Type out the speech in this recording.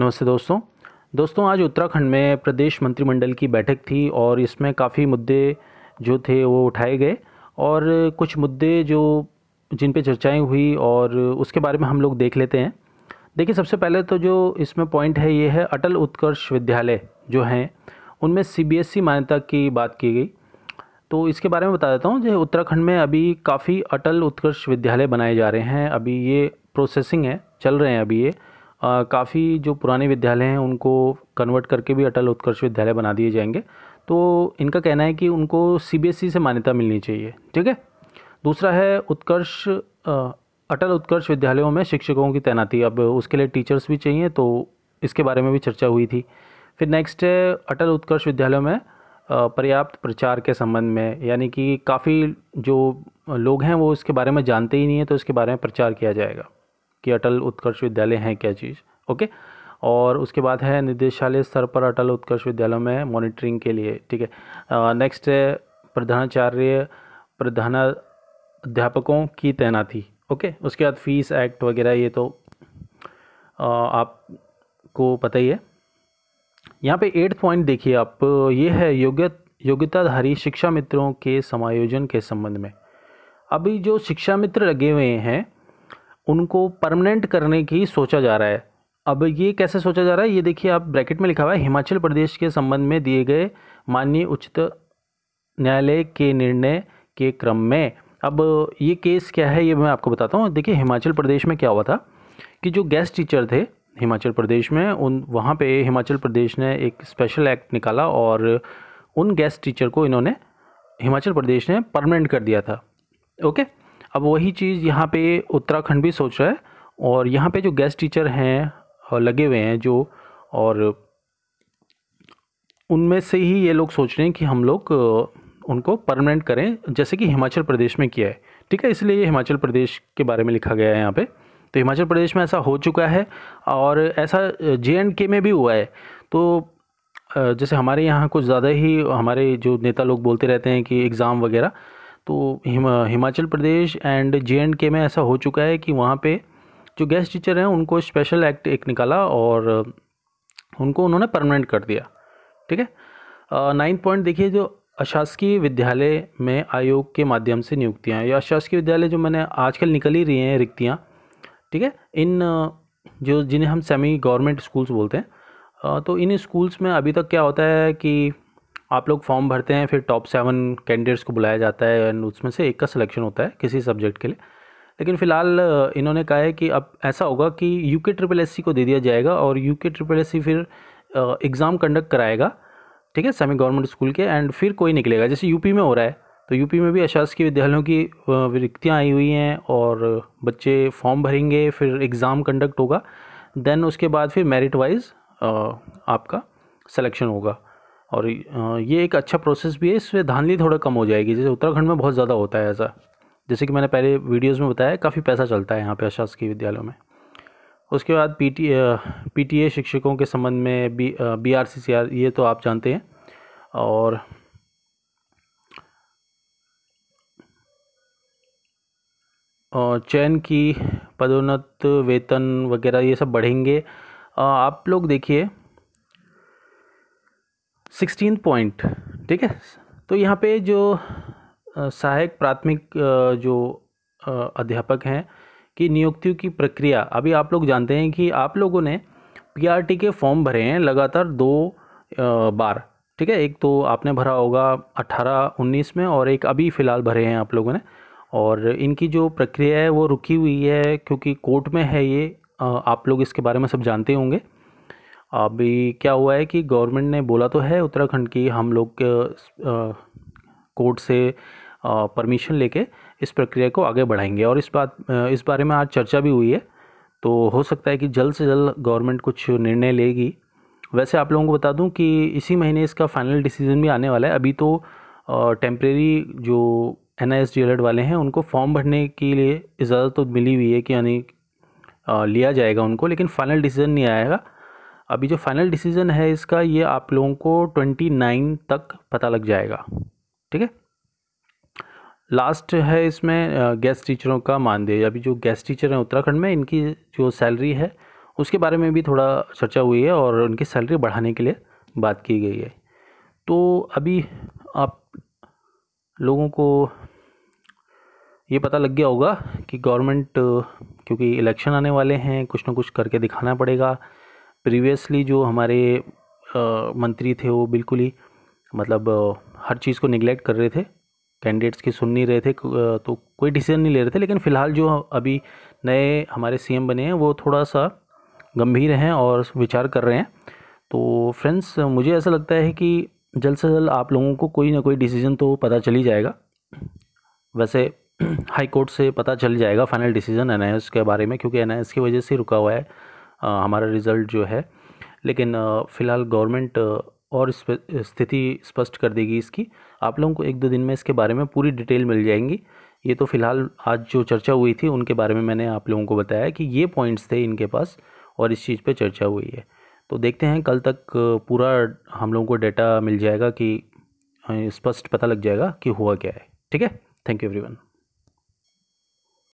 नमस्ते दोस्तों दोस्तों आज उत्तराखंड में प्रदेश मंत्रिमंडल की बैठक थी और इसमें काफ़ी मुद्दे जो थे वो उठाए गए और कुछ मुद्दे जो जिन पे चर्चाएं हुई और उसके बारे में हम लोग देख लेते हैं देखिए सबसे पहले तो जो इसमें पॉइंट है ये है अटल उत्कर्ष विद्यालय जो हैं उनमें सी मान्यता की बात की गई तो इसके बारे में बता देता हूँ जो उत्तराखंड में अभी काफ़ी अटल उत्कर्ष विद्यालय बनाए जा रहे हैं अभी ये प्रोसेसिंग है चल रहे हैं अभी ये काफ़ी जो पुराने विद्यालय हैं उनको कन्वर्ट करके भी अटल उत्कर्ष विद्यालय बना दिए जाएंगे तो इनका कहना है कि उनको सी e से मान्यता मिलनी चाहिए ठीक है दूसरा है उत्कर्ष अटल उत्कर्ष विद्यालयों में शिक्षकों की तैनाती अब उसके लिए टीचर्स भी चाहिए तो इसके बारे में भी चर्चा हुई थी फिर नेक्स्ट है अटल उत्कर्ष विद्यालयों में पर्याप्त प्रचार के संबंध में यानी कि काफ़ी जो लोग हैं वो इसके बारे में जानते ही नहीं है तो इसके बारे में प्रचार किया जाएगा कि अटल उत्कर्ष विद्यालय हैं क्या चीज़ ओके और उसके बाद है निदेशालय स्तर पर अटल उत्कर्ष विद्यालय में मॉनिटरिंग के लिए ठीक है नेक्स्ट है प्रधानाचार्य प्रधानाध्यापकों की तैनाती ओके उसके बाद फीस एक्ट वगैरह ये तो आपको पता ही है यहाँ पे एट्थ पॉइंट देखिए आप ये है योग्य योग्यताधारी शिक्षा मित्रों के समायोजन के संबंध में अभी जो शिक्षा मित्र लगे हुए हैं उनको परमानेंट करने की सोचा जा रहा है अब ये कैसे सोचा जा रहा है ये देखिए आप ब्रैकेट में लिखा हुआ है हिमाचल प्रदेश के संबंध में दिए गए माननीय उच्च न्यायालय के निर्णय के क्रम में अब ये केस क्या है ये मैं आपको बताता हूँ देखिए हिमाचल प्रदेश में क्या हुआ था कि जो गेस्ट टीचर थे हिमाचल प्रदेश में उन वहाँ पे हिमाचल प्रदेश ने एक स्पेशल एक्ट निकाला और उन गेस्ट टीचर को इन्होंने हिमाचल प्रदेश ने परमानेंट कर दिया था ओके अब वही चीज़ यहाँ पे उत्तराखंड भी सोच रहा है और यहाँ पे जो गेस्ट टीचर हैं लगे हुए हैं जो और उनमें से ही ये लोग सोच रहे हैं कि हम लोग उनको परमानेंट करें जैसे कि हिमाचल प्रदेश में किया है ठीक है इसलिए ये हिमाचल प्रदेश के बारे में लिखा गया है यहाँ पे तो हिमाचल प्रदेश में ऐसा हो चुका है और ऐसा जे एंड के में भी हुआ है तो जैसे हमारे यहाँ कुछ ज़्यादा ही हमारे जो नेता लोग बोलते रहते हैं कि एग्ज़ाम वगैरह तो हिमा, Himachal Pradesh and J and K में ऐसा हो चुका है कि वहाँ पे जो गेस्ट टीचर हैं उनको स्पेशल एक्ट एक निकाला और उनको उन्होंने परमानेंट कर दिया ठीक है नाइन्थ पॉइंट देखिए जो अशासकीय विद्यालय में आयोग के माध्यम से नियुक्तियाँ या अशासकीय विद्यालय जो मैंने आजकल निकल ही रही हैं रिक्तियाँ ठीक है इन जो जिन्हें हम सेमी गवर्नमेंट स्कूल्स बोलते हैं तो इन स्कूल्स में अभी तक क्या होता है कि आप लोग फॉर्म भरते हैं फिर टॉप सेवन कैंडिडेट्स को बुलाया जाता है एंड उसमें से एक का सिलेक्शन होता है किसी सब्जेक्ट के लिए लेकिन फ़िलहाल इन्होंने कहा है कि अब ऐसा होगा कि यू के ट्रिपल एस सी को दे दिया जाएगा और यू के ट्रिपल एस सी फिर एग्ज़ाम कंडक्ट कराएगा ठीक है सेमी गवर्नमेंट स्कूल के एंड फिर कोई निकलेगा जैसे यूपी में हो रहा है तो यूपी में भी अशासकीय विद्यालयों की रिक्तियाँ आई हुई हैं और बच्चे फॉर्म भरेंगे फिर एग्ज़ाम कंडक्ट होगा देन उसके बाद फिर मेरिट वाइज आपका सिलेक्शन होगा और ये एक अच्छा प्रोसेस भी है इसमें धानली थोड़ा कम हो जाएगी जैसे उत्तराखंड में बहुत ज़्यादा होता है ऐसा जैसे कि मैंने पहले वीडियोज़ में बताया काफ़ी पैसा चलता है यहाँ पर अशासकीय विद्यालयों में उसके बाद P T P T A शिक्षकों के संबंध में B B R C C R ये तो आप जानते हैं और और चयन की पदोन्नत वेतन वगैरह ये सब बढ़ेंगे आप लोग देखिए सिक्सटीन पॉइंट ठीक है तो यहाँ पे जो सहायक प्राथमिक जो अध्यापक हैं कि नियुक्तियों की प्रक्रिया अभी आप लोग जानते हैं कि आप लोगों ने पीआरटी के फॉर्म भरे हैं लगातार दो बार ठीक है एक तो आपने भरा होगा 18 19 में और एक अभी फ़िलहाल भरे हैं आप लोगों ने और इनकी जो प्रक्रिया है वो रुकी हुई है क्योंकि कोर्ट में है ये आप लोग इसके बारे में सब जानते होंगे अभी क्या हुआ है कि गवर्नमेंट ने बोला तो है उत्तराखंड की हम लोग कोर्ट से परमिशन लेके इस प्रक्रिया को आगे बढ़ाएंगे और इस बात इस बारे में आज चर्चा भी हुई है तो हो सकता है कि जल्द से जल्द गवर्नमेंट कुछ निर्णय लेगी वैसे आप लोगों को बता दूं कि इसी महीने इसका फाइनल डिसीजन भी आने वाला है अभी तो टेम्प्रेरी जो एन आई वाले हैं उनको फॉर्म भरने के लिए इजाज़त तो मिली हुई है कि यानी लिया जाएगा उनको लेकिन फाइनल डिसीजन नहीं आएगा अभी जो फाइनल डिसीजन है इसका ये आप लोगों को ट्वेंटी नाइन तक पता लग जाएगा ठीक है लास्ट है इसमें गेस्ट टीचरों का मानदेय अभी जो गेस्ट टीचर हैं उत्तराखंड में इनकी जो सैलरी है उसके बारे में भी थोड़ा चर्चा हुई है और उनकी सैलरी बढ़ाने के लिए बात की गई है तो अभी आप लोगों को ये पता लग गया होगा कि गवर्नमेंट क्योंकि इलेक्शन आने वाले हैं कुछ ना कुछ करके दिखाना पड़ेगा प्रीवियसली जो हमारे मंत्री थे वो बिल्कुल ही मतलब हर चीज़ को निगलेक्ट कर रहे थे कैंडिडेट्स की सुन नहीं रहे थे तो कोई डिसीजन नहीं ले रहे थे लेकिन फ़िलहाल जो अभी नए हमारे सीएम बने हैं वो थोड़ा सा गंभीर हैं और विचार कर रहे हैं तो फ्रेंड्स मुझे ऐसा लगता है कि जल्द से जल्द आप लोगों को कोई ना कोई डिसीजन तो पता चल ही जाएगा वैसे हाई कोर्ट से पता चल जाएगा फाइनल डिसीजन एन के बारे में क्योंकि एन की वजह से रुका हुआ है हमारा रिज़ल्ट जो है लेकिन फ़िलहाल गवर्नमेंट और स्थिति स्पष्ट कर देगी इसकी आप लोगों को एक दो दिन में इसके बारे में पूरी डिटेल मिल जाएंगी ये तो फ़िलहाल आज जो चर्चा हुई थी उनके बारे में मैंने आप लोगों को बताया कि ये पॉइंट्स थे इनके पास और इस चीज़ पे चर्चा हुई है तो देखते हैं कल तक पूरा हम लोगों को डेटा मिल जाएगा कि स्पष्ट पता लग जाएगा कि हुआ क्या है ठीक है थैंक यू एवरी